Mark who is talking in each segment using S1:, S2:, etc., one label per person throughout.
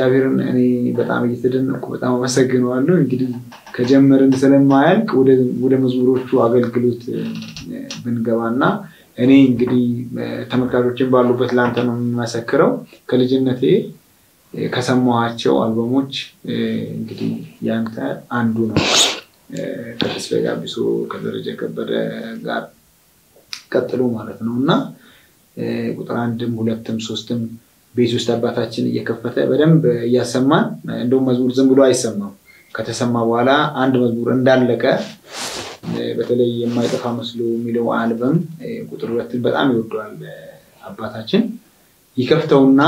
S1: እግዚአብሔርን እኔ በጣም እየተደነቁ በጣም አመሰግነዋለሁ። እንግዲህ ከጀመርን ስለማያልቅ ወደ መዝሙሮቹ አገልግሎት ብንገባ እና እኔ እንግዲህ ተመልካቾችን ባሉበት ለአንተ ነው የምመሰክረው ከልጅነቴ ከሰማኋቸው አልበሞች እንግዲህ ያንተ አንዱ ነው። ከተስፋዬ ጋቢሶ ከደረጀ ከበደ ጋር ቀጥሎ ማለት ነው እና ቁጥር አንድም ሁለትም ሶስትም ቤት ውስጥ አባታችን እየከፈተ በደንብ እያሰማን፣ እንደውም መዝሙር ዝም ብሎ አይሰማም። ከተሰማ በኋላ አንድ መዝሙር እንዳለቀ በተለይ የማይጠፋ መስሎ የሚለው አልበም ቁጥር ሁለትን በጣም ይወደዋል አባታችን። ይከፍተውና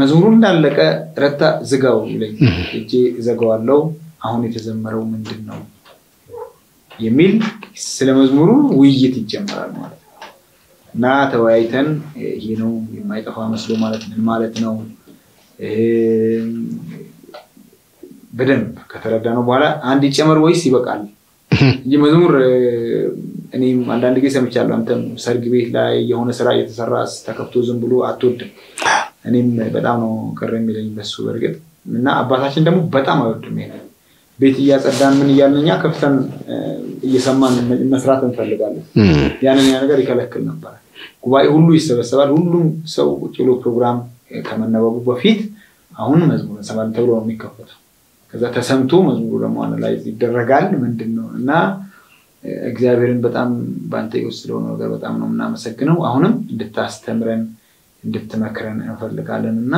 S1: መዝሙሩ እንዳለቀ ረታ ዝጋው ይለኝ፣ እጄ ዘጋዋለው። አሁን የተዘመረው ምንድን ነው የሚል ስለ መዝሙሩ ውይይት ይጀመራል ማለት ነው። እና ተወያይተን ይሄ ነው የማይጠፋ መስሎ ማለት ምን ማለት ነው በደንብ ከተረዳ ነው በኋላ አንድ ይጨመር ወይስ ይበቃል? ይህ መዝሙር እኔም አንዳንድ ጊዜ ሰምቻለሁ። አንተም ሰርግ ቤት ላይ የሆነ ስራ እየተሰራ ተከፍቶ ዝም ብሎ አትወድም። እኔም በጣም ነው ቅር የሚለኝ በሱ በእርግጥ እና አባታችን ደግሞ በጣም አይወድም። ቤት እያጸዳን ምን እያልን እኛ ከፍተን እየሰማን መስራት እንፈልጋለን። ያንን ያ ነገር ይከለክል ነበረ። ጉባኤ ሁሉ ይሰበሰባል። ሁሉም ሰው ቁጭ ብሎ ፕሮግራም ከመነበቡ በፊት አሁን መዝሙር እንሰማለን ተብሎ ነው የሚከፈተው። ከዛ ተሰምቶ መዝሙሩ ደግሞ አናላይዝ ይደረጋል ምንድን ነው እና እግዚአብሔርን በጣም በአንተ የወስደውን ስለሆነ ነገር በጣም ነው የምናመሰግነው። አሁንም እንድታስተምረን እንድትመክረን እንፈልጋለን እና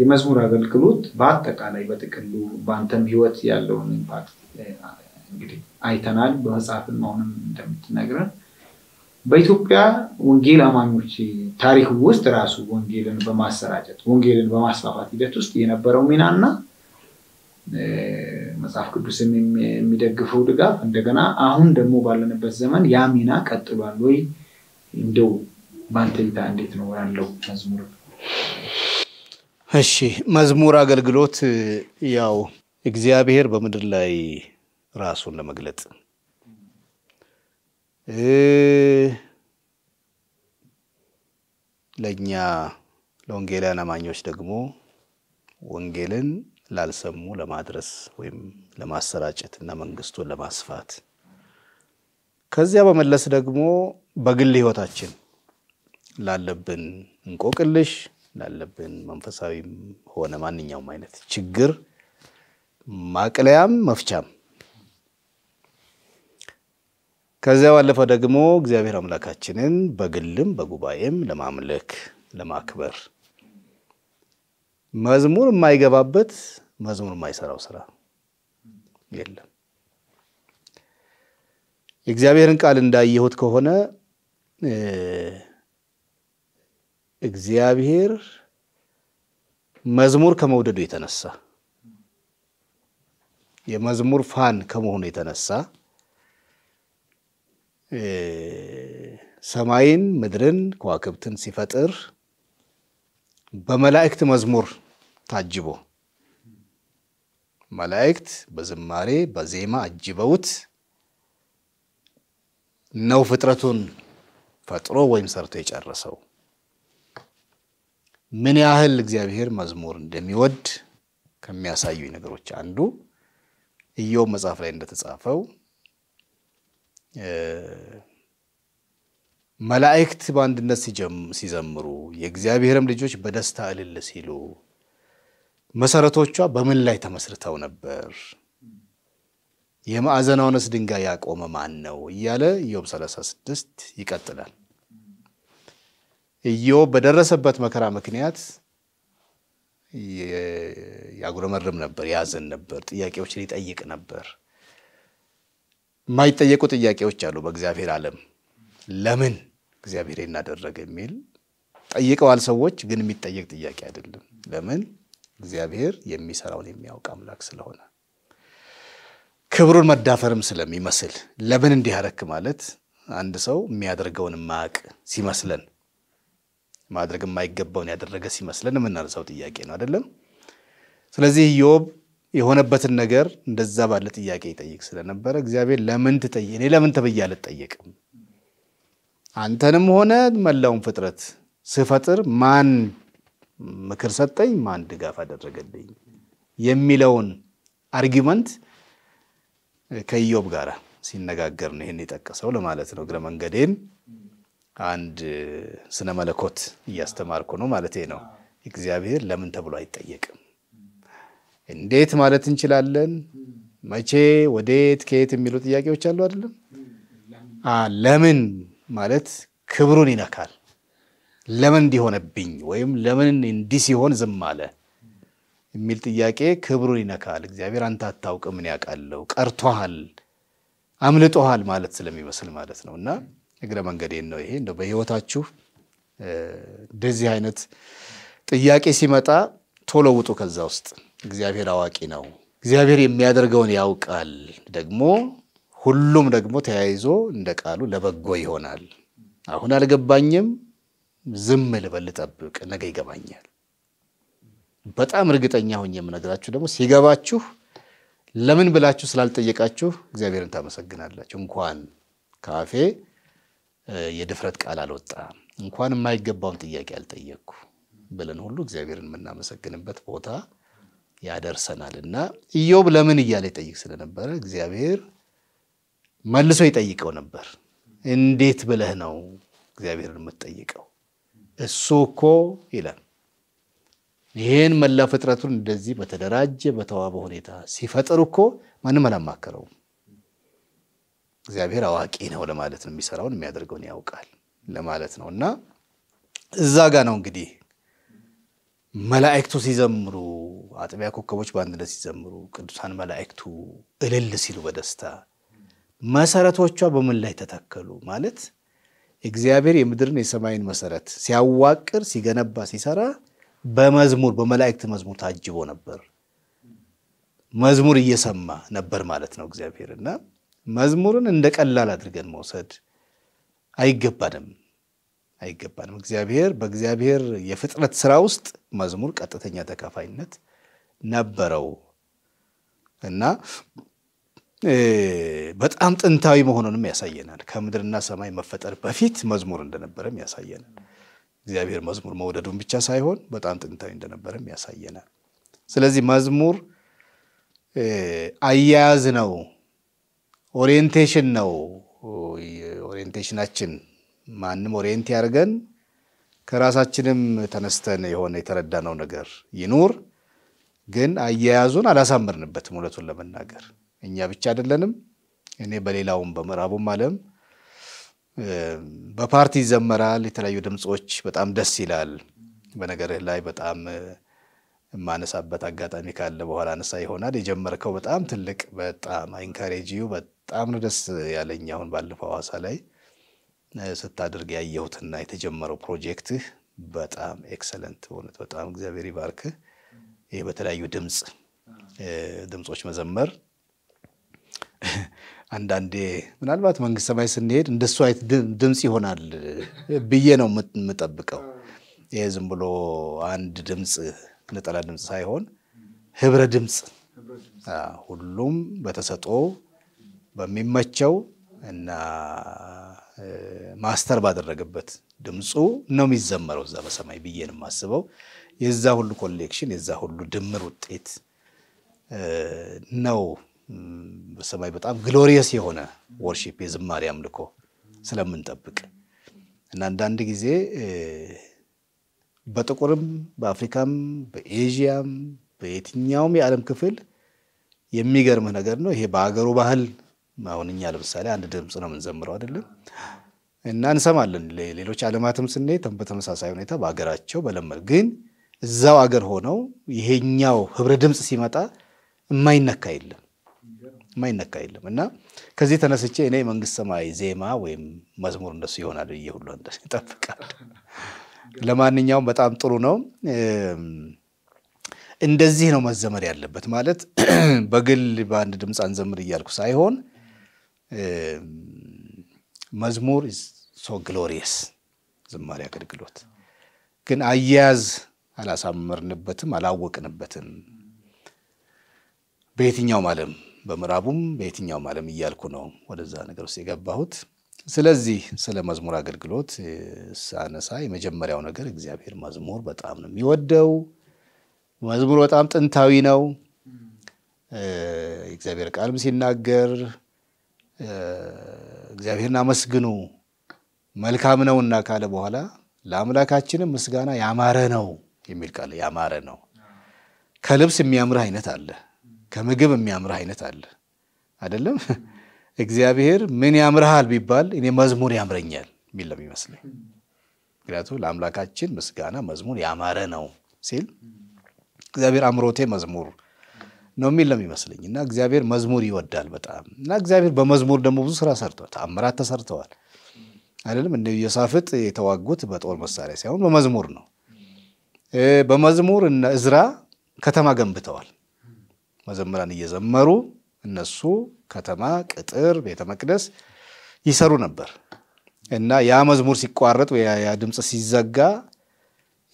S1: የመዝሙር አገልግሎት በአጠቃላይ በጥቅሉ በአንተም ህይወት ያለውን ኢምፓክት እንግዲህ አይተናል። በመጽሐፍም አሁንም እንደምትነግረን በኢትዮጵያ ወንጌል አማኞች ታሪክ ውስጥ ራሱ ወንጌልን በማሰራጨት ወንጌልን በማስፋፋት ሂደት ውስጥ የነበረው ሚና እና መጽሐፍ ቅዱስን የሚደግፈው ድጋፍ እንደገና አሁን ደግሞ ባለንበት ዘመን ያ ሚና ቀጥሏል ወይ? እንደው በአንተ እይታ እንዴት ነው ያለው መዝሙር?
S2: እሺ መዝሙር አገልግሎት ያው እግዚአብሔር በምድር ላይ ራሱን ለመግለጥ ለእኛ ለወንጌላውያን አማኞች ደግሞ ወንጌልን ላልሰሙ ለማድረስ ወይም ለማሰራጨት እና መንግስቱን ለማስፋት ከዚያ በመለስ ደግሞ በግል ህይወታችን ላለብን እንቆቅልሽ ላለብን መንፈሳዊም ሆነ ማንኛውም አይነት ችግር ማቅለያም መፍቻም ከዚያ ባለፈ ደግሞ እግዚአብሔር አምላካችንን በግልም በጉባኤም ለማምለክ ለማክበር መዝሙር የማይገባበት መዝሙር የማይሰራው ስራ የለም። የእግዚአብሔርን ቃል እንዳየሁት ከሆነ እግዚአብሔር መዝሙር ከመውደዱ የተነሳ የመዝሙር ፋን ከመሆኑ የተነሳ ሰማይን፣ ምድርን፣ ከዋክብትን ሲፈጥር በመላእክት መዝሙር ታጅቦ መላእክት በዝማሬ በዜማ አጅበውት ነው ፍጥረቱን ፈጥሮ ወይም ሰርቶ የጨረሰው። ምን ያህል እግዚአብሔር መዝሙር እንደሚወድ ከሚያሳዩ ነገሮች አንዱ ኢዮብ መጽሐፍ ላይ እንደተጻፈው መላእክት በአንድነት ሲዘምሩ የእግዚአብሔርም ልጆች በደስታ እልል ሲሉ መሰረቶቿ በምን ላይ ተመስርተው ነበር? የማዕዘናውንስ ድንጋይ ያቆመ ማን ነው? እያለ ኢዮብ 36 ይቀጥላል። ኢዮብ በደረሰበት መከራ ምክንያት ያጉረመርም ነበር፣ ያዝን ነበር፣ ጥያቄዎችን ይጠይቅ ነበር። የማይጠየቁ ጥያቄዎች አሉ በእግዚአብሔር ዓለም። ለምን እግዚአብሔር እናደረገ የሚል ጠይቀዋል ሰዎች፣ ግን የሚጠየቅ ጥያቄ አይደለም። ለምን እግዚአብሔር የሚሰራውን የሚያውቅ አምላክ ስለሆነ ክብሩን መዳፈርም ስለሚመስል ለምን እንዲያረክ ማለት አንድ ሰው የሚያደርገውን ማቅ ሲመስለን ማድረግ የማይገባውን ያደረገ ሲመስለን የምናነሳው ጥያቄ ነው አይደለም። ስለዚህ ዮብ የሆነበትን ነገር እንደዛ ባለ ጥያቄ ይጠይቅ ስለነበረ እግዚአብሔር ለምን ትጠይቅ እኔ ለምን ተብዬ አልጠየቅም? አንተንም ሆነ መላውን ፍጥረት ስፈጥር ማን ምክር ሰጠኝ፣ ማን ድጋፍ አደረገልኝ የሚለውን አርጊመንት ከኢዮብ ጋር ሲነጋገር ነው ይህን የጠቀሰው ለማለት ነው። እግረ መንገዴን አንድ ስነ መለኮት እያስተማርኩ ነው ማለት ነው። እግዚአብሔር ለምን ተብሎ አይጠየቅም? እንዴት ማለት እንችላለን፣ መቼ፣ ወዴት፣ ከየት የሚሉ ጥያቄዎች አሉ አይደለም። ለምን ማለት ክብሩን ይነካል። ለምን እንዲሆነብኝ ወይም ለምን እንዲህ ሲሆን ዝም አለ የሚል ጥያቄ ክብሩን ይነካል። እግዚአብሔር አንተ አታውቅ ምን ያውቃለው፣ ቀርቶሃል፣ አምልጦሃል ማለት ስለሚመስል ማለት ነው። እና እግረ መንገዴን ነው ይሄ እንደው በህይወታችሁ እንደዚህ አይነት ጥያቄ ሲመጣ ቶሎ ውጡ ከዛ ውስጥ። እግዚአብሔር አዋቂ ነው። እግዚአብሔር የሚያደርገውን ያውቃል። ደግሞ ሁሉም ደግሞ ተያይዞ እንደ ቃሉ ለበጎ ይሆናል። አሁን አልገባኝም፣ ዝም ልበል፣ ልጠብቅ፣ ነገ ይገባኛል። በጣም እርግጠኛ ሁኝ የምነግራችሁ ደግሞ ሲገባችሁ ለምን ብላችሁ ስላልጠየቃችሁ እግዚአብሔርን ታመሰግናላችሁ። እንኳን ካፌ የድፍረት ቃል አልወጣ እንኳን የማይገባውን ጥያቄ አልጠየቅኩ ብለን ሁሉ እግዚአብሔርን የምናመሰግንበት ቦታ ያደርሰናል እና ኢዮብ ለምን እያለ ይጠይቅ ስለነበረ እግዚአብሔር መልሶ ይጠይቀው ነበር። እንዴት ብለህ ነው እግዚአብሔርን የምትጠይቀው? እሱ እኮ ይላል ይህን መላ ፍጥረቱን እንደዚህ በተደራጀ በተዋበ ሁኔታ ሲፈጥር እኮ ማንም አላማከረውም። እግዚአብሔር አዋቂ ነው ለማለት ነው። የሚሰራውን የሚያደርገውን ያውቃል ለማለት ነው እና እዛ ጋ ነው እንግዲህ መላእክቱ ሲዘምሩ፣ አጥቢያ ኮከቦች በአንድነት ሲዘምሩ፣ ቅዱሳን መላእክቱ እልል ሲሉ በደስታ መሰረቶቿ በምን ላይ ተተከሉ? ማለት እግዚአብሔር የምድርን የሰማይን መሰረት ሲያዋቅር ሲገነባ ሲሰራ በመዝሙር በመላእክት መዝሙር ታጅቦ ነበር። መዝሙር እየሰማ ነበር ማለት ነው እግዚአብሔር እና መዝሙርን እንደ ቀላል አድርገን መውሰድ አይገባንም። አይገባንም። እግዚአብሔር በእግዚአብሔር የፍጥረት ስራ ውስጥ መዝሙር ቀጥተኛ ተካፋይነት ነበረው እና በጣም ጥንታዊ መሆኑንም ያሳየናል። ከምድርና ሰማይ መፈጠር በፊት መዝሙር እንደነበረም ያሳየናል። እግዚአብሔር መዝሙር መውደዱን ብቻ ሳይሆን በጣም ጥንታዊ እንደነበረም ያሳየናል። ስለዚህ መዝሙር አያያዝ ነው፣ ኦሪየንቴሽን ነው። ኦሪየንቴሽናችን ማንም ኦሪየንት ያርገን ከራሳችንም ተነስተን የሆነ የተረዳነው ነገር ይኑር። ግን አያያዙን አላሳምርንበትም። እውነቱን ለመናገር እኛ ብቻ አይደለንም። እኔ በሌላውም በምዕራቡም ዓለም በፓርቲ ይዘመራል፣ የተለያዩ ድምፆች በጣም ደስ ይላል። በነገርህ ላይ በጣም የማነሳበት አጋጣሚ ካለ በኋላ አነሳ ይሆናል። የጀመርከው በጣም ትልቅ በጣም ኢንካሬጂው በጣም ነው ደስ ያለኝ። አሁን ባለፈው ሐዋሳ ላይ ስታደርግ ያየሁትና የተጀመረው ፕሮጀክትህ በጣም ኤክሰለንት በእውነት በጣም እግዚአብሔር ይባርክህ። ይህ በተለያዩ ድምፅ ድምፆች መዘመር አንዳንዴ ምናልባት መንግስት ሰማይ ስንሄድ እንደሱ አይነት ድምፅ ይሆናል ብዬ ነው የምጠብቀው። ይሄ ዝም ብሎ አንድ ድምፅ ነጠላ ድምፅ ሳይሆን ህብረ ድምፅ፣ ሁሉም በተሰጦ በሚመቸው እና ማስተር ባደረገበት ድምፁ ነው የሚዘመረው እዛ በሰማይ ብዬ ማስበው የማስበው። የዛ ሁሉ ኮሌክሽን የዛ ሁሉ ድምር ውጤት ነው በሰማይ በጣም ግሎሪየስ የሆነ ወርሺፕ የዝማሬ አምልኮ ስለምንጠብቅ እና አንዳንድ ጊዜ በጥቁርም በአፍሪካም በኤዥያም በየትኛውም የዓለም ክፍል የሚገርምህ ነገር ነው ይሄ በአገሩ ባህል አሁን እኛ ለምሳሌ አንድ ድምፅ ነው የምንዘምረው አይደለም እና እንሰማለን። ሌሎች ዓለማትም ስኔ በተመሳሳይ ሁኔታ በሀገራቸው በለመድ ግን እዛው አገር ሆነው ይሄኛው ህብረ ድምፅ ሲመጣ የማይነካ የለም የማይነካ የለም። እና ከዚህ ተነስቼ እኔ መንግስት ሰማይ ዜማ ወይም መዝሙር እንደሱ ይሆናል ብዬ ሁሉ ይጠብቃል። ለማንኛውም በጣም ጥሩ ነው። እንደዚህ ነው መዘመር ያለበት ማለት በግል በአንድ ድምፅ አንዘምር እያልኩ ሳይሆን መዝሙር ሶ ግሎሪየስ ዝማሬ አገልግሎት ግን አያያዝ አላሳመርንበትም፣ አላወቅንበትም። በየትኛውም ዓለም በምዕራቡም በየትኛውም ዓለም እያልኩ ነው ወደዛ ነገር ውስጥ የገባሁት። ስለዚህ ስለ መዝሙር አገልግሎት ሳነሳ የመጀመሪያው ነገር እግዚአብሔር መዝሙር በጣም ነው የሚወደው። መዝሙር በጣም ጥንታዊ ነው። እግዚአብሔር ቃልም ሲናገር እግዚአብሔርን አመስግኑ መልካም ነውና ካለ በኋላ ለአምላካችንም ምስጋና ያማረ ነው የሚል ቃል ያማረ ነው። ከልብስ የሚያምርህ አይነት አለ፣ ከምግብ የሚያምርህ አይነት አለ አይደለም። እግዚአብሔር ምን ያምርሃል ቢባል እኔ መዝሙር ያምረኛል የሚል ነው የሚመስለኝ። ምክንያቱም ለአምላካችን ምስጋና መዝሙር ያማረ ነው ሲል እግዚአብሔር አምሮቴ መዝሙር ነው የሚል ነው የሚመስለኝ። እና እግዚአብሔር መዝሙር ይወዳል በጣም እና እግዚአብሔር በመዝሙር ደግሞ ብዙ ስራ ሰርቷል፣ ተአምራት ተሰርተዋል አይደለም። እነ ኢዮሳፍጥ የተዋጉት በጦር መሳሪያ ሳይሆን በመዝሙር ነው። በመዝሙር እነ እዝራ ከተማ ገንብተዋል። መዘምራን እየዘመሩ እነሱ ከተማ፣ ቅጥር፣ ቤተ መቅደስ ይሰሩ ነበር እና ያ መዝሙር ሲቋረጥ ወይ ያ ድምፅ ሲዘጋ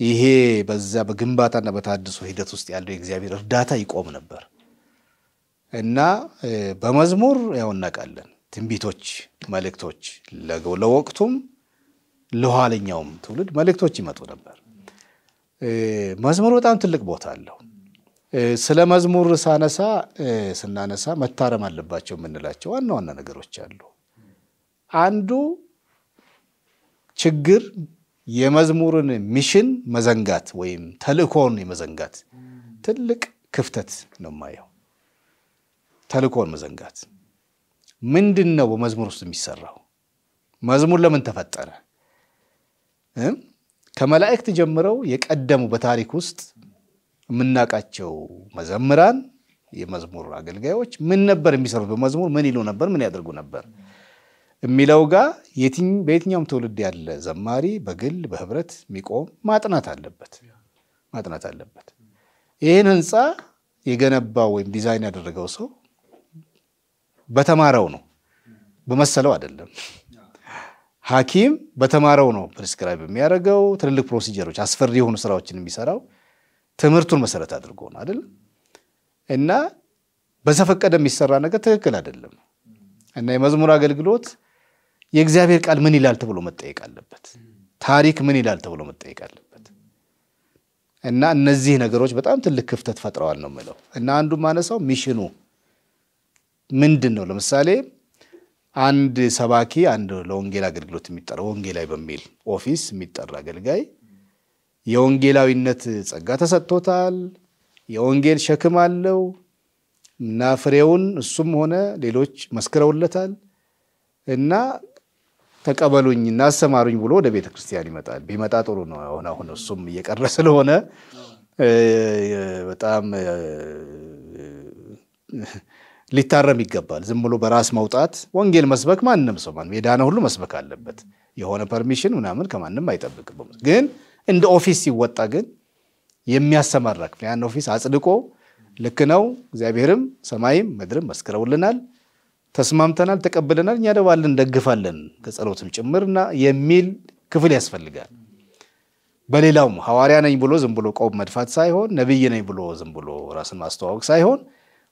S2: ይሄ በዛ በግንባታና በታድሶ ሂደት ውስጥ ያለው የእግዚአብሔር እርዳታ ይቆም ነበር። እና በመዝሙር ያው እናውቃለን ትንቢቶች፣ መልእክቶች ለወቅቱም ለኋለኛውም ትውልድ መልእክቶች ይመጡ ነበር። መዝሙር በጣም ትልቅ ቦታ አለው። ስለ መዝሙር ሳነሳ ስናነሳ መታረም አለባቸው የምንላቸው ዋና ዋና ነገሮች አሉ። አንዱ ችግር የመዝሙርን ሚሽን መዘንጋት ወይም ተልእኮውን የመዘንጋት ትልቅ ክፍተት ነው የማየው። ተልኮን መዘንጋት። ምንድን ነው በመዝሙር ውስጥ የሚሰራው? መዝሙር ለምን ተፈጠረ? ከመላእክት ጀምረው የቀደሙ በታሪክ ውስጥ የምናውቃቸው መዘምራን፣ የመዝሙር አገልጋዮች ምን ነበር የሚሰሩት? በመዝሙር ምን ይሉ ነበር? ምን ያደርጉ ነበር የሚለው ጋር በየትኛውም ትውልድ ያለ ዘማሪ በግል በህብረት የሚቆም ማጥናት አለበት ማጥናት አለበት። ይህን ህንፃ የገነባው ወይም ዲዛይን ያደረገው ሰው በተማረው ነው፣ በመሰለው አይደለም። ሐኪም በተማረው ነው ፕሪስክራይብ የሚያደርገው ትልልቅ ፕሮሲጀሮች፣ አስፈሪ የሆኑ ስራዎችን የሚሰራው ትምህርቱን መሰረት አድርጎ ነው አይደል? እና በዘፈቀደ የሚሰራ ነገር ትክክል አይደለም። እና የመዝሙር አገልግሎት የእግዚአብሔር ቃል ምን ይላል ተብሎ መጠየቅ አለበት። ታሪክ ምን ይላል ተብሎ መጠየቅ አለበት። እና እነዚህ ነገሮች በጣም ትልቅ ክፍተት ፈጥረዋል ነው የምለው። እና አንዱ ማነሳው ሚሽኑ ምንድን ነው? ለምሳሌ አንድ ሰባኪ አንድ ለወንጌል አገልግሎት የሚጠራ ወንጌላዊ በሚል ኦፊስ የሚጠራ አገልጋይ የወንጌላዊነት ጸጋ ተሰጥቶታል። የወንጌል ሸክም አለው እና ፍሬውን እሱም ሆነ ሌሎች መስክረውለታል እና ተቀበሉኝ እና አሰማሩኝ ብሎ ወደ ቤተ ክርስቲያን ይመጣል። ቢመጣ ጥሩ ነው። አሁን አሁን እሱም እየቀረ ስለሆነ በጣም ሊታረም ይገባል። ዝም ብሎ በራስ መውጣት ወንጌል መስበክ ማንም ሰው ማንም የዳነ ሁሉ መስበክ አለበት። የሆነ ፐርሚሽን ምናምን ከማንም አይጠብቅም። ግን እንደ ኦፊስ ሲወጣ ግን የሚያሰማራ ክፍል ያን ኦፊስ አጽድቆ ልክ ነው እግዚአብሔርም ሰማይም ምድርም መስክረውልናል፣ ተስማምተናል፣ ተቀብለናል፣ እኛ ደባለን እንደግፋለን ከጸሎትም ጭምርና የሚል ክፍል ያስፈልጋል። በሌላውም ሐዋርያ ነኝ ብሎ ዝም ብሎ ቆብ መድፋት ሳይሆን ነቢይ ነኝ ብሎ ዝም ብሎ ራስን ማስተዋወቅ ሳይሆን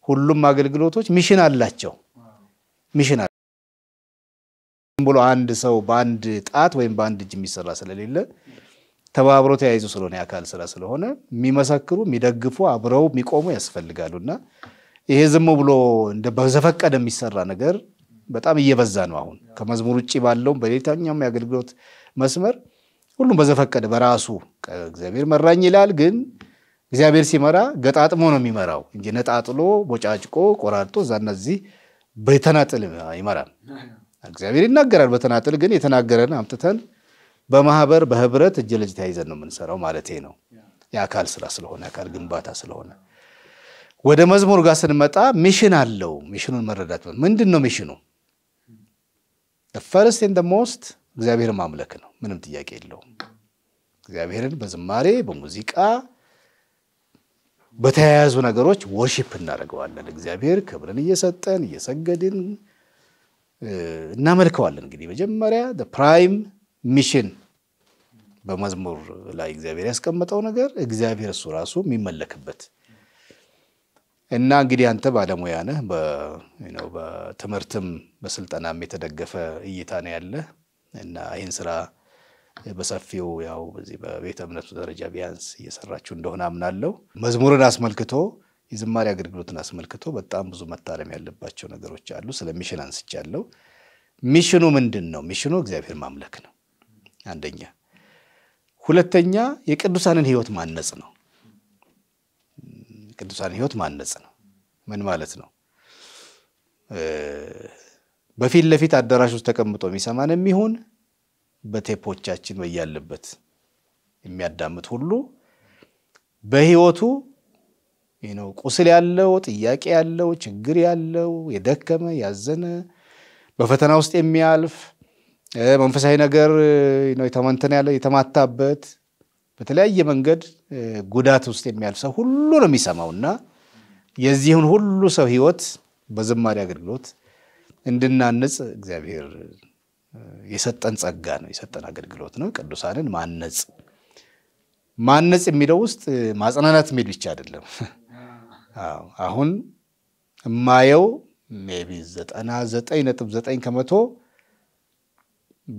S2: ሁሉም አገልግሎቶች ሚሽን አላቸው። ሚሽን ብሎ አንድ ሰው በአንድ ጣት ወይም በአንድ እጅ የሚሰራ ስለሌለ ተባብሮ ተያይዞ ስለሆነ የአካል ስራ ስለሆነ የሚመሰክሩ፣ የሚደግፉ፣ አብረው የሚቆሙ እና ይሄ ዝም ብሎ በዘፈቀደ የሚሰራ ነገር በጣም እየበዛ ነው። አሁን ከመዝሙር ውጭ ባለው በሌላኛውም የአገልግሎት መስመር ሁሉም በዘፈቀደ በራሱ እግዚአብሔር መራኝ ይላል ግን እግዚአብሔር ሲመራ ገጣጥሞ ነው የሚመራው እንጂ ነጣጥሎ ቦጫጭቆ ቆራርጦ እዛና እዚህ በተናጥል ይመራል። እግዚአብሔር ይናገራል በተናጥል ግን የተናገረን አምጥተን በማህበር በህብረት እጅ ለእጅ ተያይዘን ነው የምንሰራው ማለት ነው። የአካል ስራ ስለሆነ የአካል ግንባታ ስለሆነ ወደ መዝሙር ጋር ስንመጣ ሚሽን አለው። ሚሽኑን መረዳት ምንድን ነው ሚሽኑ? ፈርስት ኤንድ ሞስት እግዚአብሔር ማምለክ ነው። ምንም ጥያቄ የለውም። እግዚአብሔርን በዝማሬ በሙዚቃ በተያያዙ ነገሮች ወርሺፕ እናደርገዋለን። እግዚአብሔር ክብርን እየሰጠን እየሰገድን እናመልከዋለን። እንግዲህ መጀመሪያ ፕራይም ሚሽን በመዝሙር ላይ እግዚአብሔር ያስቀመጠው ነገር እግዚአብሔር እሱ ራሱ የሚመለክበት እና እንግዲህ አንተ ባለሙያ ነህ፣ በትምህርትም በስልጠናም የተደገፈ እይታ ነው ያለ እና ይህን ስራ በሰፊው ያው በዚህ በቤተ እምነቱ ደረጃ ቢያንስ እየሰራችሁ እንደሆነ አምናለሁ። መዝሙርን አስመልክቶ የዝማሬ አገልግሎትን አስመልክቶ በጣም ብዙ መታረም ያለባቸው ነገሮች አሉ። ስለ ሚሽን አንስቻለሁ። ሚሽኑ ምንድን ነው? ሚሽኑ እግዚአብሔር ማምለክ ነው አንደኛ። ሁለተኛ የቅዱሳንን ሕይወት ማነጽ ነው። ቅዱሳንን ሕይወት ማነጽ ነው። ምን ማለት ነው? በፊት ለፊት አዳራሽ ውስጥ ተቀምጦ የሚሰማን የሚሆን በቴፖቻችን በያለበት የሚያዳምጥ ሁሉ በህይወቱ ነው ቁስል ያለው ጥያቄ ያለው ችግር ያለው የደከመ ያዘነ በፈተና ውስጥ የሚያልፍ መንፈሳዊ ነገር የተመንተን ያለ የተማታበት በተለያየ መንገድ ጉዳት ውስጥ የሚያልፍ ሰው ሁሉ ነው የሚሰማውና የዚህን ሁሉ ሰው ህይወት በዝማሬ አገልግሎት እንድናንጽ እግዚአብሔር የሰጠን ጸጋ ነው፣ የሰጠን አገልግሎት ነው። ቅዱሳንን ማነጽ ማነጽ የሚለው ውስጥ ማጽናናት የሚል ብቻ አይደለም። አሁን የማየው ቢ ዘጠና ዘጠኝ ነጥብ ዘጠኝ ከመቶ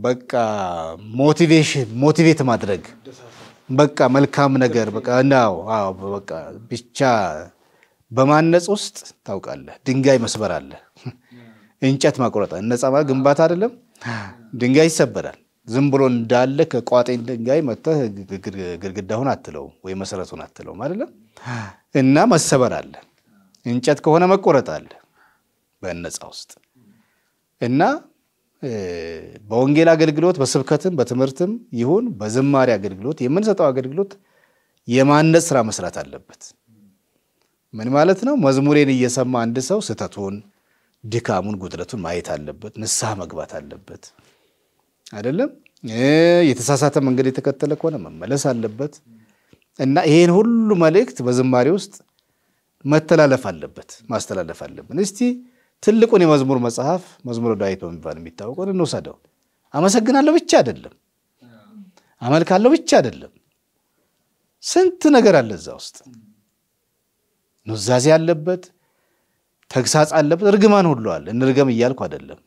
S2: በቃ ሞቲቬሽን ሞቲቬት ማድረግ በቃ መልካም ነገር በቃ ብቻ በማነጽ ውስጥ ታውቃለህ፣ ድንጋይ መስበር አለ፣ እንጨት ማቆረጥ ነጻ ግንባታ አይደለም ድንጋይ ይሰበራል። ዝም ብሎ እንዳለ ከቋጤን ድንጋይ መጥተህ ግድግዳውን አትለው ወይ መሰረቱን አትለውም አይደለም። እና መሰበር አለ። እንጨት ከሆነ መቆረጥ አለ በነፃ ውስጥ እና በወንጌል አገልግሎት በስብከትም በትምህርትም ይሁን በዝማሬ አገልግሎት የምንሰጠው አገልግሎት የማነጽ ስራ መስራት አለበት። ምን ማለት ነው? መዝሙሬን እየሰማ አንድ ሰው ስህተቱን ድካሙን ጉድለቱን ማየት አለበት፣ ንስሐ መግባት አለበት። አይደለም የተሳሳተ መንገድ የተከተለ ከሆነ መመለስ አለበት እና ይህን ሁሉ መልእክት በዝማሬ ውስጥ መተላለፍ አለበት ማስተላለፍ አለብን። እስቲ ትልቁን የመዝሙር መጽሐፍ መዝሙረ ዳዊት በሚባል የሚታወቀውን እንውሰደው። አመሰግናለሁ ብቻ አይደለም፣ አመልካለሁ ብቻ አይደለም። ስንት ነገር አለ እዛ ውስጥ ኑዛዜ አለበት። ተግሳጽ አለበት። እርግማን ሁሉ አለ። እንርገም እያልኩ አይደለም።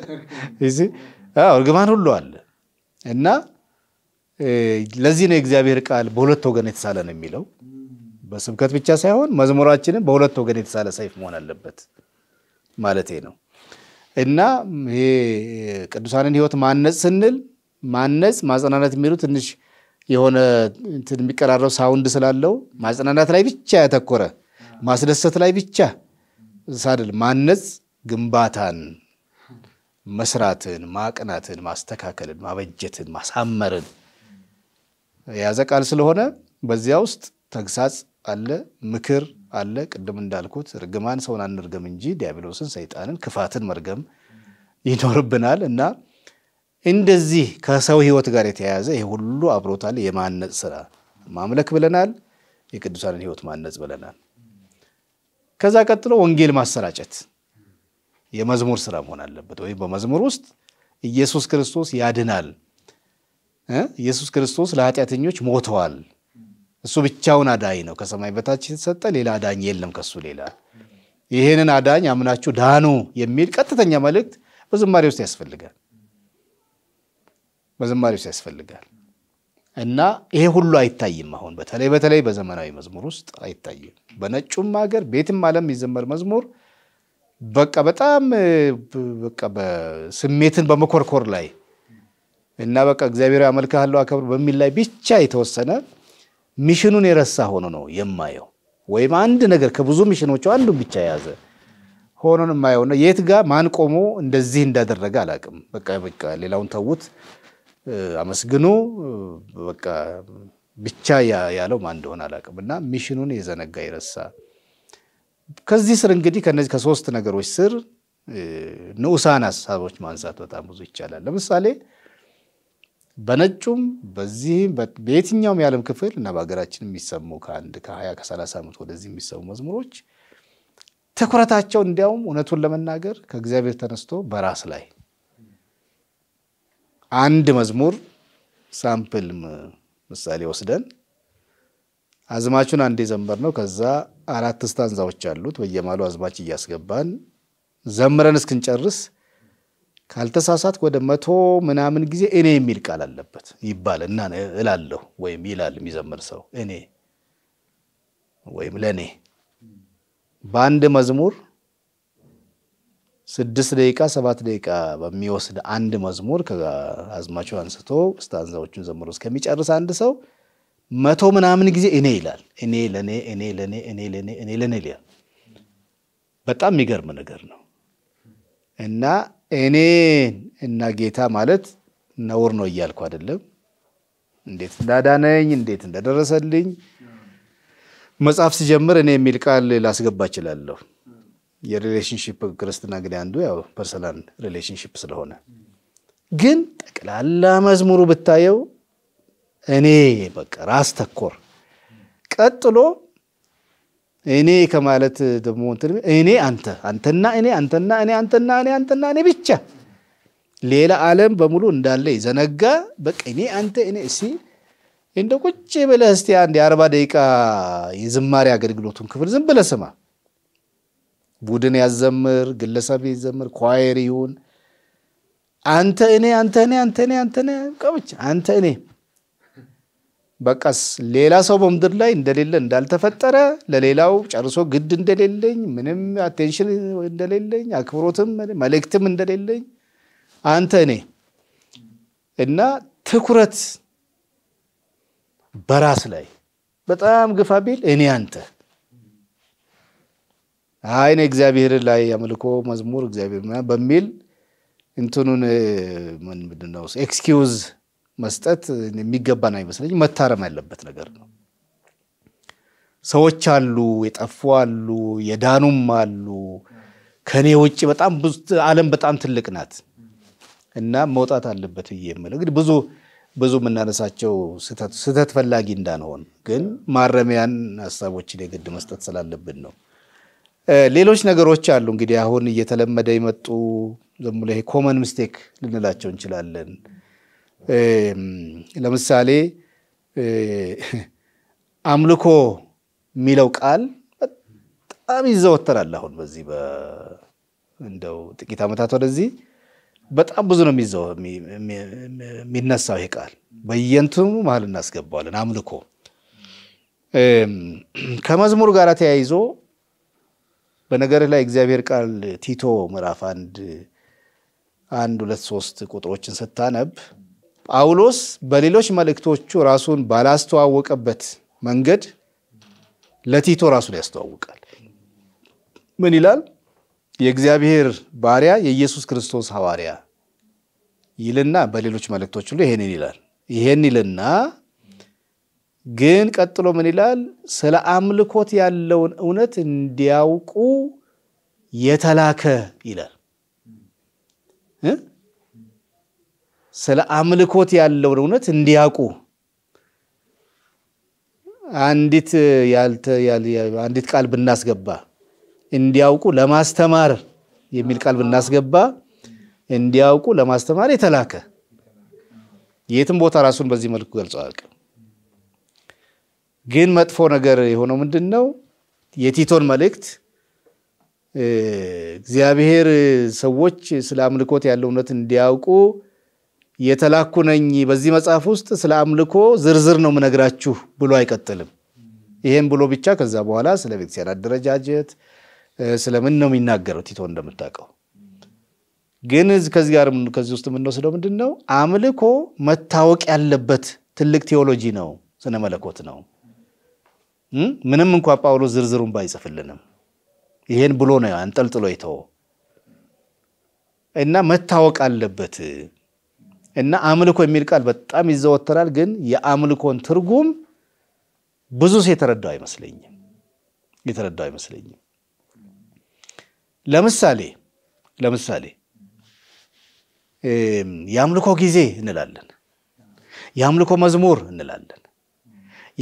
S2: እርግማን ሁሉ አለ እና ለዚህ ነው የእግዚአብሔር ቃል በሁለት ወገን የተሳለ ነው የሚለው። በስብከት ብቻ ሳይሆን መዝሙራችንም በሁለት ወገን የተሳለ ሰይፍ መሆን አለበት ማለት ነው። እና ይሄ ቅዱሳንን ሕይወት ማነጽ ስንል ማነጽ ማጽናናት የሚሉ ትንሽ የሆነ የሚቀራረብ ሳውንድ ስላለው ማጽናናት ላይ ብቻ ያተኮረ ማስደሰት ላይ ብቻ ሳድል ማነጽ ግንባታን መስራትን፣ ማቅናትን፣ ማስተካከልን፣ ማበጀትን፣ ማሳመርን የያዘ ቃል ስለሆነ በዚያ ውስጥ ተግሳጽ አለ፣ ምክር አለ። ቅድም እንዳልኩት ርግማን ሰውን አንርገም እንጂ ዲያብሎስን፣ ሰይጣንን፣ ክፋትን መርገም ይኖርብናል እና እንደዚህ ከሰው ህይወት ጋር የተያያዘ ይህ ሁሉ አብሮታል። የማነጽ ስራ ማምለክ ብለናል፣ የቅዱሳንን ህይወት ማነጽ ብለናል። ከዛ ቀጥሎ ወንጌል ማሰራጨት የመዝሙር ስራ መሆን አለበት። ወይም በመዝሙር ውስጥ ኢየሱስ ክርስቶስ ያድናል፣ ኢየሱስ ክርስቶስ ለኃጢአተኞች ሞተዋል፣ እሱ ብቻውን አዳኝ ነው፣ ከሰማይ በታች የተሰጠ ሌላ አዳኝ የለም ከሱ ሌላ፣ ይህንን አዳኝ አምናችሁ ዳኑ የሚል ቀጥተኛ መልእክት በዝማሬ ውስጥ ያስፈልጋል። በዝማሬ ውስጥ ያስፈልጋል። እና ይሄ ሁሉ አይታይም። አሁን በተለይ በተለይ በዘመናዊ መዝሙር ውስጥ አይታይም። በነጩም ሀገር ቤትም ዓለም የሚዘመር መዝሙር በቃ በጣም በቃ ስሜትን በመኮርኮር ላይ እና በቃ እግዚአብሔር አመልክሃለሁ አከብር በሚል ላይ ብቻ የተወሰነ ሚሽኑን የረሳ ሆኖ ነው የማየው። ወይም አንድ ነገር ከብዙ ሚሽኖቹ አንዱ ብቻ የያዘ ሆኖን የማየው የት ጋር ማን ቆሞ እንደዚህ እንዳደረገ አላቅም። በቃ በቃ ሌላውን ተዉት አመስግኖ በቃ ብቻ ያለው ማን እንደሆነ አላውቅም። እና ሚሽኑን የዘነጋ ይረሳ። ከዚህ ስር እንግዲህ ከነዚህ ከሶስት ነገሮች ስር ንዑሳን ሀሳቦች ማንሳት በጣም ብዙ ይቻላል። ለምሳሌ በነጩም በዚህም በየትኛውም የዓለም ክፍል እና በሀገራችን የሚሰሙ ከአንድ ከሀያ ከሰላሳ ዓመት ወደዚህ የሚሰሙ መዝሙሮች ትኩረታቸው እንዲያውም እውነቱን ለመናገር ከእግዚአብሔር ተነስቶ በራስ ላይ አንድ መዝሙር ሳምፕል ምሳሌ ወስደን አዝማቹን አንዴ ዘመር ነው። ከዛ አራት ስታንዛዎች አሉት። በየማሉ አዝማች እያስገባን ዘምረን እስክንጨርስ ካልተሳሳት ወደ መቶ ምናምን ጊዜ እኔ የሚል ቃል አለበት ይባል እና እላለሁ ወይም ይላል የሚዘምር ሰው እኔ ወይም ለእኔ በአንድ መዝሙር ስድስት ደቂቃ ሰባት ደቂቃ በሚወስድ አንድ መዝሙር ከአዝማቹ አንስቶ ስታንዛዎቹን ዘምሮ እስከሚጨርስ አንድ ሰው መቶ ምናምን ጊዜ እኔ ይላል። እኔ ለእኔ እኔ ለእኔ እኔ ለእኔ እኔ ለእኔ ይላል። በጣም የሚገርም ነገር ነው እና እኔ እና ጌታ ማለት ነውር ነው እያልኩ አይደለም። እንዴት እንዳዳነኝ እንዴት እንደደረሰልኝ መጽሐፍ ሲጀምር እኔ የሚል ቃል ላስገባ እችላለሁ። የሪሌሽንሽፕ ክርስትና እንግዲህ አንዱ ያው ፐርሰናል ሪሌሽንሽፕ ስለሆነ ግን ጠቅላላ መዝሙሩ ብታየው እኔ በቃ ራስ ተኮር ቀጥሎ እኔ ከማለት ደግሞ እኔ አንተ አንተና እኔ አንተና እኔ አንተና እኔ አንተና እኔ ብቻ ሌላ ዓለም በሙሉ እንዳለ ይዘነጋ። በቃ እኔ አንተ እኔ እሲ እንደ ቁጭ ብለህ እስቲ አንድ የአርባ ደቂቃ የዝማሬ አገልግሎቱን ክፍል ዝም ብለህ ስማ። ቡድን ያዘምር፣ ግለሰብ ይዘምር፣ ኳየር ይሁን አንተ እኔ አንተ እኔ አንተ እኔ አንተ እኔ ቀብቻ አንተ እኔ በቃስ ሌላ ሰው በምድር ላይ እንደሌለ እንዳልተፈጠረ ለሌላው ጨርሶ ግድ እንደሌለኝ ምንም አቴንሽን እንደሌለኝ አክብሮትም መልእክትም እንደሌለኝ አንተ እኔ እና ትኩረት በራስ ላይ በጣም ግፋ ቢል እኔ አንተ አይ እኔ እግዚአብሔር ላይ አምልኮ መዝሙር እግዚአብሔር በሚል እንትኑን ምንድን ነው ኤክስኪውዝ መስጠት የሚገባን አይመስለኝ። መታረም ያለበት ነገር ነው። ሰዎች አሉ፣ የጠፉ አሉ፣ የዳኑም አሉ። ከእኔ ውጭ በጣም ብዙ ዓለም በጣም ትልቅ ናት እና መውጣት አለበት ብዬ እንግዲህ ብዙ ብዙ የምናነሳቸው ስህተት ፈላጊ እንዳንሆን ግን ማረሚያን ሀሳቦችን የግድ መስጠት ስላለብን ነው። ሌሎች ነገሮች አሉ እንግዲህ አሁን እየተለመደ የመጡ ዘሙ ላይ ኮመን ምስቴክ ልንላቸው እንችላለን። ለምሳሌ አምልኮ የሚለው ቃል በጣም ይዘወተራል። አሁን በዚህ እንደው ጥቂት ዓመታት ወደዚህ በጣም ብዙ ነው የሚነሳው ይሄ ቃል በየንቱ መሀል እናስገባዋለን። አምልኮ ከመዝሙር ጋር ተያይዞ በነገርህ ላይ እግዚአብሔር ቃል ቲቶ ምዕራፍ አንድ አንድ ሁለት ሶስት ቁጥሮችን ስታነብ ጳውሎስ በሌሎች መልእክቶቹ ራሱን ባላስተዋወቀበት መንገድ ለቲቶ ራሱን ያስተዋውቃል። ምን ይላል? የእግዚአብሔር ባሪያ የኢየሱስ ክርስቶስ ሐዋርያ ይልና በሌሎች መልእክቶች ሁሉ ይሄንን ይላል። ይሄን ይልና ግን ቀጥሎ ምን ይላል? ስለ አምልኮት ያለውን እውነት እንዲያውቁ የተላከ ይላል። ስለ አምልኮት ያለውን እውነት እንዲያውቁ አንዲት አንዲት ቃል ብናስገባ እንዲያውቁ ለማስተማር የሚል ቃል ብናስገባ እንዲያውቁ ለማስተማር የተላከ የትም ቦታ ራሱን በዚህ መልኩ ገልጸዋል። ግን መጥፎ ነገር የሆነው ምንድን ነው? የቲቶን መልእክት እግዚአብሔር ሰዎች ስለ አምልኮት ያለው እውነት እንዲያውቁ የተላኩ ነኝ፣ በዚህ መጽሐፍ ውስጥ ስለ አምልኮ ዝርዝር ነው ምነግራችሁ ብሎ አይቀጥልም። ይሄም ብሎ ብቻ ከዛ በኋላ ስለ ቤተክርስቲያን አደረጃጀት ስለምን ነው የሚናገረው? ቲቶ እንደምታውቀው ግን ከዚህ ጋር ከዚህ ውስጥ የምንወስደው ምንድን ነው? አምልኮ መታወቅ ያለበት ትልቅ ቴዎሎጂ ነው፣ ስነ መለኮት ነው። ምንም እንኳ ጳውሎስ ዝርዝሩን ባይጽፍልንም ይሄን ብሎ ነው አንጠልጥሎ የተወ እና መታወቅ አለበት እና አምልኮ የሚል ቃል በጣም ይዘወተራል። ግን የአምልኮን ትርጉም ብዙ ሰው የተረዳው አይመስለኝም የተረዳው አይመስለኝም። ለምሳሌ ለምሳሌ የአምልኮ ጊዜ እንላለን፣ የአምልኮ መዝሙር እንላለን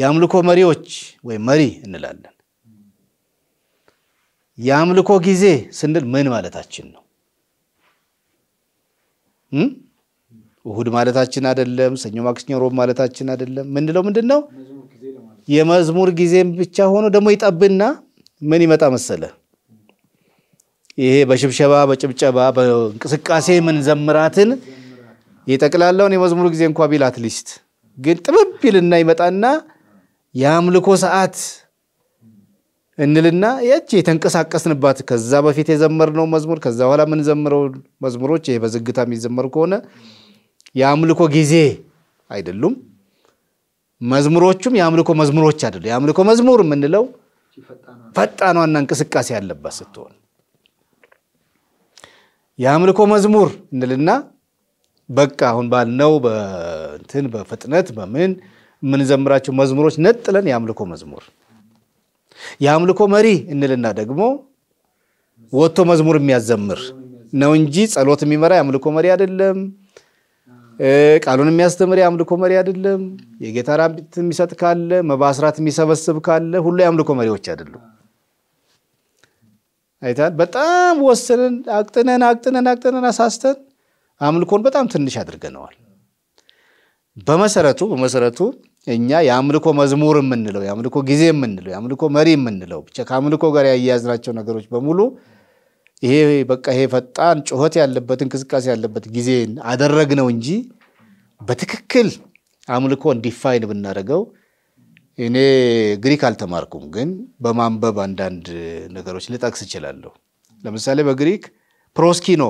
S2: የአምልኮ መሪዎች ወይም መሪ እንላለን። የአምልኮ ጊዜ ስንል ምን ማለታችን ነው? እሁድ ማለታችን አይደለም። ሰኞ፣ ማክሰኞ፣ ሮብ ማለታችን አይደለም። ምንለው ምንድን ነው? የመዝሙር ጊዜም ብቻ ሆኖ ደግሞ ይጠብና ምን ይመጣ መሰለ? ይሄ በሽብሸባ በጭብጨባ በእንቅስቃሴ ምንዘምራትን የጠቅላላውን የመዝሙር ጊዜ እንኳ ቢል አትሊስት ግን ጥብብ ይልና ይመጣና የአምልኮ ሰዓት እንልና ያቺ የተንቀሳቀስንባት ከዛ በፊት የዘመርነው መዝሙር ከዛ በኋላ የምንዘምረው መዝሙሮች ይሄ በዝግታ የሚዘመሩ ከሆነ የአምልኮ ጊዜ አይደሉም። መዝሙሮቹም የአምልኮ መዝሙሮች አይደሉ። የአምልኮ መዝሙር የምንለው ፈጣኗና እንቅስቃሴ ያለባት ስትሆን የአምልኮ መዝሙር እንልና በቃ አሁን ባልነው በእንትን በፍጥነት በምን የምንዘምራቸው መዝሙሮች ነጥለን የአምልኮ መዝሙር የአምልኮ መሪ እንልና ደግሞ ወጥቶ መዝሙር የሚያዘምር ነው እንጂ ጸሎት የሚመራ የአምልኮ መሪ አይደለም። ቃሉን የሚያስተምር የአምልኮ መሪ አይደለም። የጌታ ራቢት የሚሰጥ ካለ መባስራት የሚሰበስብ ካለ ሁሉ የአምልኮ መሪዎች አይደሉም። አይታል በጣም ወስነን አቅጥነን አቅጥነን አቅጥነን አሳስተን አምልኮን በጣም ትንሽ አድርገነዋል። በመሰረቱ በመሰረቱ እኛ የአምልኮ መዝሙር የምንለው የአምልኮ ጊዜ የምንለው የአምልኮ መሪ የምንለው ብቻ ከአምልኮ ጋር ያያዝናቸው ነገሮች በሙሉ ይሄ በቃ ይሄ ፈጣን ጩኸት ያለበት እንቅስቃሴ ያለበት ጊዜን ነው እንጂ በትክክል አምልኮ እንዲፋይን ብናደርገው እኔ ግሪክ አልተማርኩም፣ ግን በማንበብ አንዳንድ ነገሮች ልጠቅስ እችላለሁ። ለምሳሌ በግሪክ ፕሮስኪኖ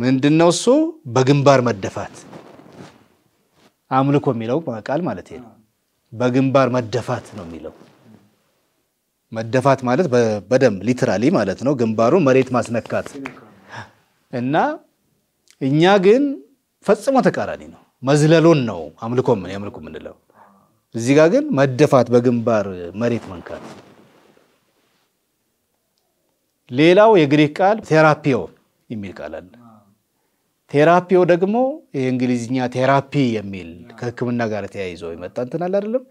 S2: ምንድነው እሱ በግንባር መደፋት አምልኮ የሚለው ቃል ማለት ነው። በግንባር መደፋት ነው የሚለው መደፋት ማለት በደንብ ሊትራሊ ማለት ነው። ግንባሩን መሬት ማስነካት እና እኛ ግን ፈጽሞ ተቃራኒ ነው። መዝለሉን ነው አምልኮ ምን ያምልኩ ምንለው እዚህ ጋር ግን መደፋት በግንባር መሬት መንካት። ሌላው የግሪክ ቃል ቴራፒዮ የሚል ቃል አለ። ቴራፒው ደግሞ የእንግሊዝኛ ቴራፒ የሚል ከህክምና ጋር ተያይዞ የመጣ እንትን አለ አይደለም።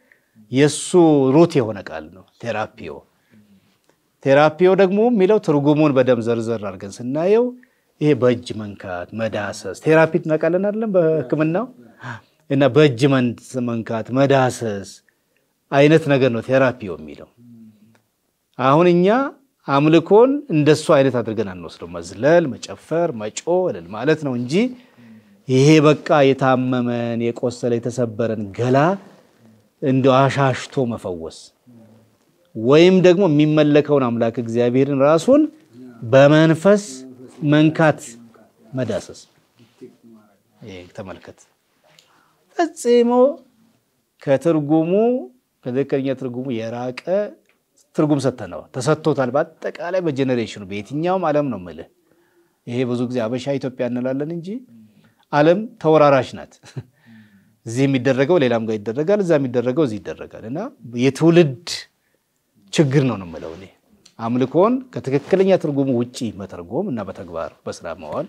S2: የእሱ ሩት የሆነ ቃል ነው ቴራፒዮ። ቴራፒዮ ደግሞ የሚለው ትርጉሙን በደም ዘርዘር አድርገን ስናየው ይሄ በእጅ መንካት፣ መዳሰስ ቴራፒ ትናውቃለን አይደለም በህክምናው እና በእጅ መንካት መዳሰስ አይነት ነገር ነው ቴራፒ የሚለው። አሁን እኛ አምልኮን እንደሱ አይነት አድርገን አንወስደው። መዝለል፣ መጨፈር፣ መጮ እልል ማለት ነው እንጂ ይሄ በቃ የታመመን የቆሰለ የተሰበረን ገላ እንደ አሻሽቶ መፈወስ ወይም ደግሞ የሚመለከውን አምላክ እግዚአብሔርን ራሱን በመንፈስ መንካት መዳሰስ። ተመልከት ፈጽሞ ከትርጉሙ ከትክክለኛ ትርጉሙ የራቀ ትርጉም ነው ተሰጥቶታል። በአጠቃላይ በጀኔሬሽኑ በየትኛውም ዓለም ነው ምልህ። ይሄ ብዙ ጊዜ አበሻ ኢትዮጵያ እንላለን እንጂ ዓለም ተወራራሽ ናት። እዚህ የሚደረገው ሌላም ጋር ይደረጋል፣ እዛ የሚደረገው እዚህ ይደረጋል። እና የትውልድ ችግር ነው ነው ምለው እኔ አምልኮን ከትክክለኛ ትርጉሙ ውጪ መተርጎም እና በተግባር በስራ መዋል።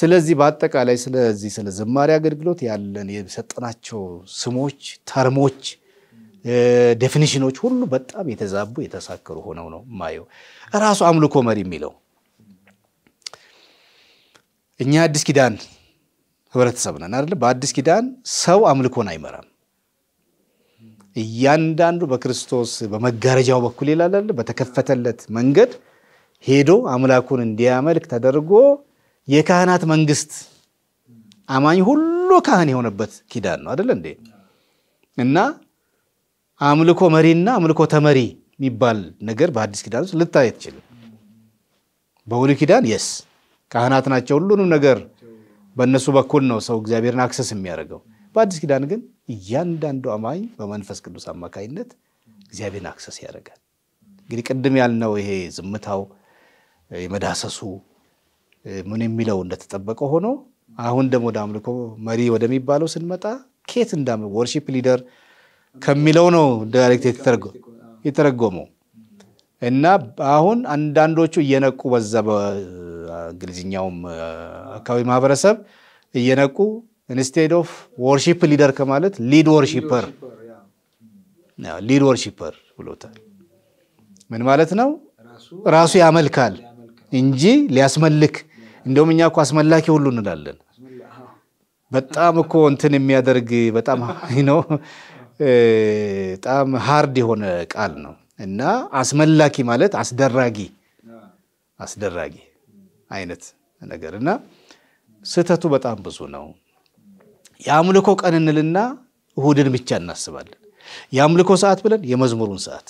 S2: ስለዚህ በአጠቃላይ ስለዚህ ስለ ዝማሬ አገልግሎት ያለን የሰጠናቸው ስሞች ተርሞች ዴፊኒሽኖች ሁሉ በጣም የተዛቡ የተሳከሩ ሆነው ነው ማየው። ራሱ አምልኮ መሪ የሚለው እኛ አዲስ ኪዳን ህብረተሰብ ነን አይደለ? በአዲስ ኪዳን ሰው አምልኮን አይመራም። እያንዳንዱ በክርስቶስ በመጋረጃው በኩል ይላል በተከፈተለት መንገድ ሄዶ አምላኩን እንዲያመልክ ተደርጎ የካህናት መንግስት አማኝ ሁሉ ካህን የሆነበት ኪዳን ነው አደለ እንዴ? እና አምልኮ መሪና አምልኮ ተመሪ የሚባል ነገር በአዲስ ኪዳን ውስጥ ልታይ አትችልም። በብሉይ ኪዳን የስ ካህናት ናቸው፣ ሁሉንም ነገር በእነሱ በኩል ነው ሰው እግዚአብሔርን አክሰስ የሚያደርገው። በአዲስ ኪዳን ግን እያንዳንዱ አማኝ በመንፈስ ቅዱስ አማካኝነት እግዚአብሔርን አክሰስ ያደርጋል። እንግዲህ ቅድም ያልነው ይሄ ዝምታው የመዳሰሱ ምን የሚለው እንደተጠበቀ ሆኖ አሁን ደግሞ ወደ አምልኮ መሪ ወደሚባለው ስንመጣ ኬት እንዳ ወርሺፕ ሊደር ከሚለው ነው ዳይሬክት የተረጎመው። እና አሁን አንዳንዶቹ እየነቁ በዛ በእንግሊዝኛውም አካባቢ ማህበረሰብ እየነቁ ኢንስቴድ ኦፍ ወርሺፕ ሊደር ከማለት ሊድ ወርሺፐር ሊድ ወርሺፐር ብሎታል። ምን ማለት ነው? ራሱ ያመልካል እንጂ ሊያስመልክ እንደውም እኛ እኮ አስመላኪ ሁሉ እንላለን። በጣም እኮ እንትን የሚያደርግ በጣም ነው በጣም ሃርድ የሆነ ቃል ነው እና አስመላኪ ማለት አስደራጊ አስደራጊ አይነት ነገር እና ስህተቱ በጣም ብዙ ነው። የአምልኮ ቀን እንልና እሁድን ብቻ እናስባለን። የአምልኮ ሰዓት ብለን የመዝሙሩን ሰዓት፣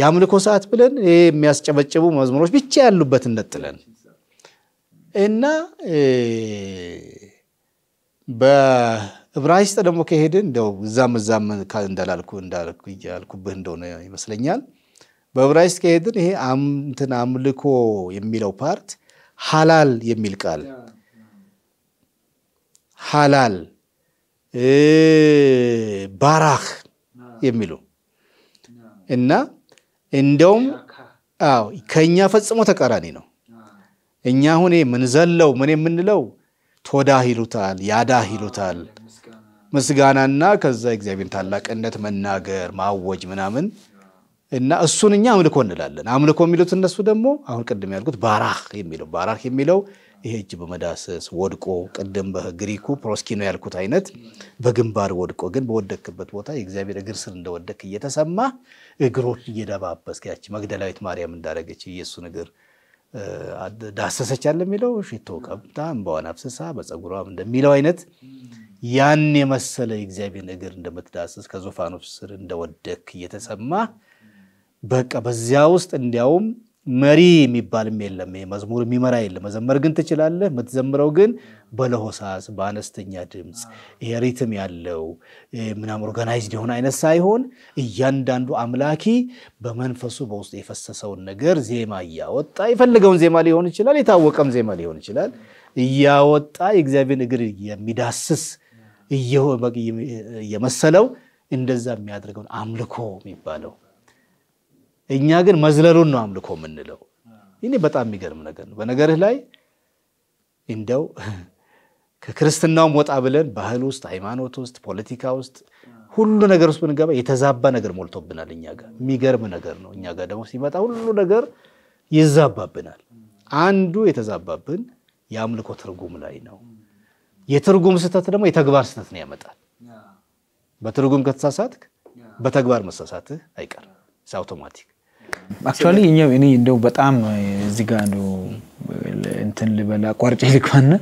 S2: የአምልኮ ሰዓት ብለን የሚያስጨበጭቡ መዝሙሮች ብቻ ያሉበት እንጥለን እና ዕብራይስጥ ደግሞ ከሄድን እንደው እዛም እዛም እንዳላልኩ እንዳልኩብህ እንደሆነ ይመስለኛል። በዕብራይስጥ ከሄድን ይሄ እንትን አምልኮ የሚለው ፓርት ሀላል የሚል ቃል ሀላል ባራህ የሚሉ እና እንደውም ከእኛ ፈጽሞ ተቃራኒ ነው። እኛ ሁኔ ምንዘለው ምን የምንለው ቶዳህ ይሉታል፣ ያዳህ ይሉታል ምስጋናና ከዛ እግዚአብሔር ታላቅነት መናገር ማወጅ ምናምን እና እሱን እኛ አምልኮ እንላለን። አምልኮ የሚሉት እነሱ ደግሞ አሁን ቅድም ያልኩት ባራህ የሚለው ባራህ የሚለው ይሄ እጅ በመዳሰስ ወድቆ ቅድም በግሪኩ ፕሮስኪኖ ያልኩት አይነት በግንባር ወድቆ ግን በወደክበት ቦታ የእግዚአብሔር እግር ስር እንደወደክ እየተሰማ እግሮች እየደባበስ ያች መግደላዊት ማርያም እንዳደረገች ኢየሱስን እግር ዳሰሰች ያለ የሚለው ሽቶ ቀብታ እንባዋን አፍስሳ በፀጉሯም እንደሚለው አይነት ያን የመሰለ የእግዚአብሔር ነገር እንደምትዳስስ ከዙፋኑ ስር እንደወደክ እየተሰማ በቃ በዚያ ውስጥ እንዲያውም መሪ የሚባልም የለም፣ መዝሙር የሚመራ የለም። መዘመር ግን ትችላለህ። የምትዘምረው ግን በለሆሳስ በአነስተኛ ድምፅ ሪትም ያለው ምናምን ኦርጋናይዝድ የሆነ አይነት ሳይሆን እያንዳንዱ አምላኪ በመንፈሱ በውስጥ የፈሰሰውን ነገር ዜማ እያወጣ የፈለገውን ዜማ ሊሆን ይችላል፣ የታወቀም ዜማ ሊሆን ይችላል፣ እያወጣ የእግዚአብሔርን እግር የሚዳስስ የመሰለው እንደዛ የሚያደርገውን አምልኮ የሚባለው እኛ ግን መዝለሉን ነው አምልኮ የምንለው። ይኔ በጣም የሚገርም ነገር ነው። በነገርህ ላይ እንደው ከክርስትናውም ወጣ ብለን ባህል ውስጥ፣ ሃይማኖት ውስጥ፣ ፖለቲካ ውስጥ ሁሉ ነገር ውስጥ ብንገባ የተዛባ ነገር ሞልቶብናል። እኛ ጋር የሚገርም ነገር ነው። እኛ ጋር ደግሞ ሲመጣ ሁሉ ነገር ይዛባብናል። አንዱ የተዛባብን የአምልኮ ትርጉም ላይ ነው። የትርጉም ስህተት ደግሞ የተግባር ስህተት ነው ያመጣል። በትርጉም ከተሳሳትክ በተግባር መሳሳትህ አይቀርም። አውቶማቲክ
S1: አክቹዋሊ እኛም እኔ እንደው በጣም እዚህ ጋ እንትን ልበል አቋርጬ ልግባና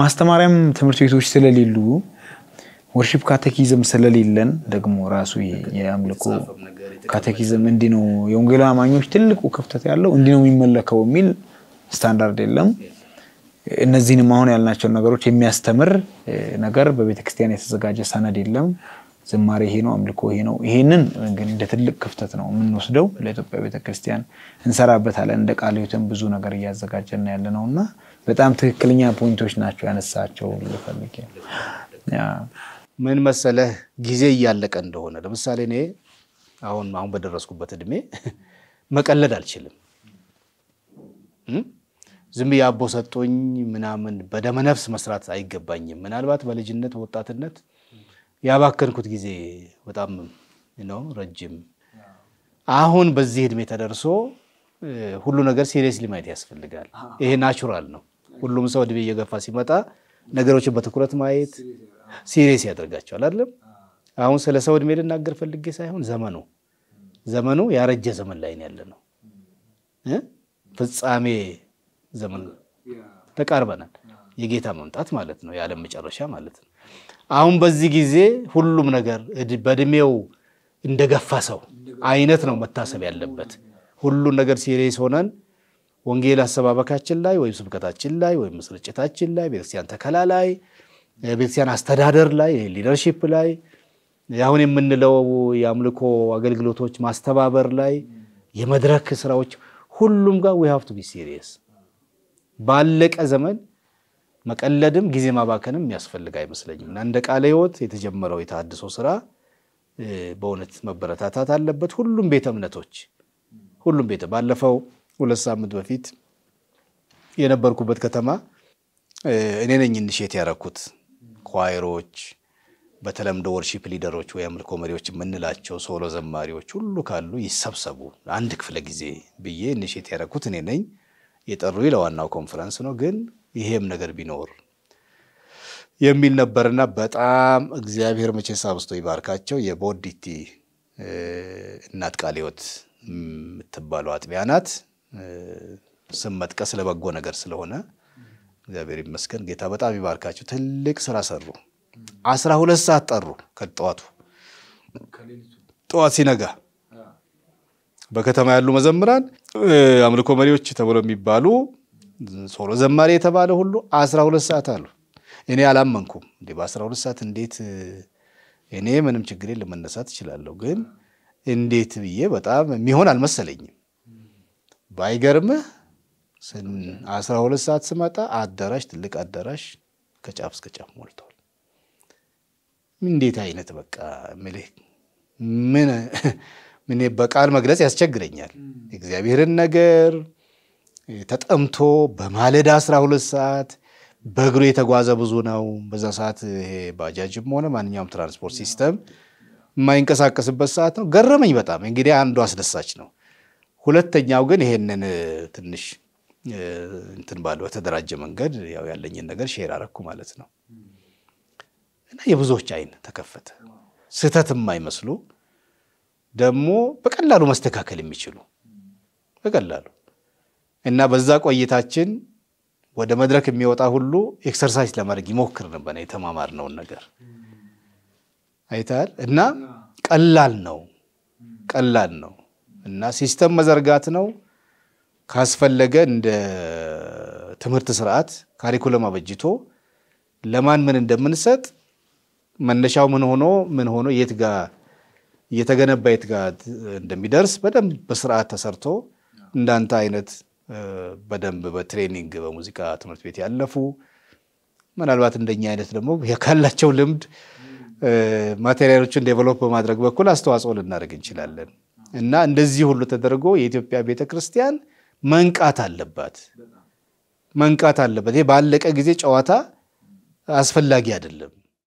S1: ማስተማሪያም ትምህርት ቤቶች ስለሌሉ ወርሺፕ ካቴኪዝም ስለሌለን ደግሞ ራሱ የአምልኮ ካቴኪዝም እንዲህ ነው የወንጌል አማኞች ትልቁ ክፍተት ያለው እንዲህ ነው የሚመለከው የሚል ስታንዳርድ የለም። እነዚህንም አሁን ያልናቸውን ነገሮች የሚያስተምር ነገር በቤተክርስቲያን የተዘጋጀ ሰነድ የለም። ዝማሬ ይሄ ነው፣ አምልኮ ይሄ ነው። ይሄንን ግን እንደ ትልቅ ክፍተት ነው የምንወስደው። ለኢትዮጵያ ቤተክርስቲያን እንሰራበታለን። እንደ ቃለ ሕይወትም ብዙ ነገር እያዘጋጀን ያለ ነው እና በጣም ትክክለኛ ፖይንቶች ናቸው ያነሳቸው። ልፈልግ
S2: ምን መሰለህ፣ ጊዜ እያለቀ እንደሆነ ለምሳሌ እኔ አሁን አሁን በደረስኩበት እድሜ መቀለድ አልችልም ዝም ብዬ አቦ ሰጦኝ ምናምን በደመነፍስ መስራት አይገባኝም። ምናልባት በልጅነት በወጣትነት ያባከንኩት ጊዜ በጣም ነው ረጅም። አሁን በዚህ እድሜ ተደርሶ ሁሉ ነገር ሲሪየስሊ ማየት ያስፈልጋል። ይሄ ናቹራል ነው። ሁሉም ሰው እድሜ እየገፋ ሲመጣ ነገሮችን በትኩረት ማየት ሲሪየስ ያደርጋቸዋል። አይደለም አሁን ስለ ሰው እድሜ ልናገር ፈልጌ ሳይሆን ዘመኑ ዘመኑ ያረጀ ዘመን ላይ ያለ ነው። ፍጻሜ ዘመን ተቃርበናል። የጌታ መምጣት ማለት ነው፣ የዓለም መጨረሻ ማለት ነው። አሁን በዚህ ጊዜ ሁሉም ነገር በእድሜው እንደገፋ ሰው አይነት ነው መታሰብ ያለበት። ሁሉን ነገር ሲሬስ ሆነን ወንጌል አሰባበካችን ላይ ወይም ስብከታችን ላይ ወይም ስርጭታችን ላይ ቤተክርስቲያን ተከላ ላይ ቤተክርስቲያን አስተዳደር ላይ ሊደርሺፕ ላይ አሁን የምንለው የአምልኮ አገልግሎቶች ማስተባበር ላይ የመድረክ ስራዎች ሁሉም ጋር ዊ ሃቭ ቱ ቢ ሲሪየስ ባለቀ ዘመን መቀለድም ጊዜ ማባከንም የሚያስፈልግ አይመስለኝም እና እንደ ቃለ ሕይወት የተጀመረው የተሃድሶ ስራ በእውነት መበረታታት አለበት። ሁሉም ቤተ እምነቶች ሁሉም ቤተ ባለፈው ሁለት ሳምንት በፊት የነበርኩበት ከተማ እኔ ነኝ ኢኒሼት ያደረኩት ኳይሮች፣ በተለምዶ ወርሺፕ ሊደሮች ወይ አምልኮ መሪዎች የምንላቸው ሶሎ ዘማሪዎች ሁሉ ካሉ ይሰብሰቡ አንድ ክፍለ ጊዜ ብዬ ኢኒሼት ያረኩት እኔ ነኝ። የጠሩ ለዋናው ኮንፈረንስ ነው። ግን ይሄም ነገር ቢኖር የሚል ነበርና በጣም እግዚአብሔር መቼ ሳብስቶ ይባርካቸው የቦዲቲ እናት ቃለ ሕይወት የምትባለው አጥቢያ ናት። ስም መጥቀስ ለበጎ ነገር ስለሆነ እግዚአብሔር ይመስገን። ጌታ በጣም ይባርካቸው። ትልቅ ስራ ሰሩ። አስራ ሁለት ሰዓት ጠሩ ከጠዋቱ ጠዋት ሲነጋ በከተማ ያሉ መዘምራን፣ አምልኮ መሪዎች ተብሎ የሚባሉ ሶሎ ዘማሪ የተባለ ሁሉ አስራ ሁለት ሰዓት አሉ። እኔ አላመንኩም። እንዲህ በአስራ ሁለት ሰዓት እንዴት እኔ ምንም ችግር ለመነሳት እችላለሁ፣ ግን እንዴት ብዬ በጣም የሚሆን አልመሰለኝም። ባይገርምህ አስራ ሁለት ሰዓት ስመጣ አዳራሽ ትልቅ አዳራሽ ከጫፍ እስከ ጫፍ ሞልቷል። እንዴት አይነት በቃ ምልህ ምን እኔ በቃል መግለጽ ያስቸግረኛል። እግዚአብሔርን ነገር ተጠምቶ በማለዳ 12 ሰዓት በእግሩ የተጓዘ ብዙ ነው። በዛ ሰዓት ይሄ ባጃጅም ሆነ ማንኛውም ትራንስፖርት ሲስተም የማይንቀሳቀስበት ሰዓት ነው። ገረመኝ በጣም እንግዲህ አንዱ አስደሳች ነው። ሁለተኛው ግን ይሄንን ትንሽ እንትን ባለ በተደራጀ መንገድ ያው ያለኝን ነገር ሼር አረኩ ማለት ነው እና የብዙዎች አይን ተከፈተ ስህተት የማይመስሉ ደግሞ በቀላሉ መስተካከል የሚችሉ በቀላሉ እና በዛ ቆይታችን ወደ መድረክ የሚወጣ ሁሉ ኤክሰርሳይዝ ለማድረግ ይሞክር ነበር። የተማማርነውን ነገር አይተሃል። እና ቀላል ነው ቀላል ነው እና ሲስተም መዘርጋት ነው። ካስፈለገ እንደ ትምህርት ስርዓት ካሪኩለም አበጅቶ ለማን ምን እንደምንሰጥ መነሻው ምን ሆኖ ምን ሆኖ የት ጋር እየተገነባ የት ጋር እንደሚደርስ በደንብ በስርዓት ተሰርቶ እንዳንተ አይነት በደንብ በትሬኒንግ በሙዚቃ ትምህርት ቤት ያለፉ ምናልባት እንደኛ አይነት ደግሞ ካላቸው ልምድ ማቴሪያሎችን ዴቨሎፕ በማድረግ በኩል አስተዋጽኦ ልናደርግ እንችላለን እና እንደዚህ ሁሉ ተደርጎ የኢትዮጵያ ቤተክርስቲያን መንቃት አለባት መንቃት አለበት። ይሄ ባለቀ ጊዜ ጨዋታ አስፈላጊ አይደለም።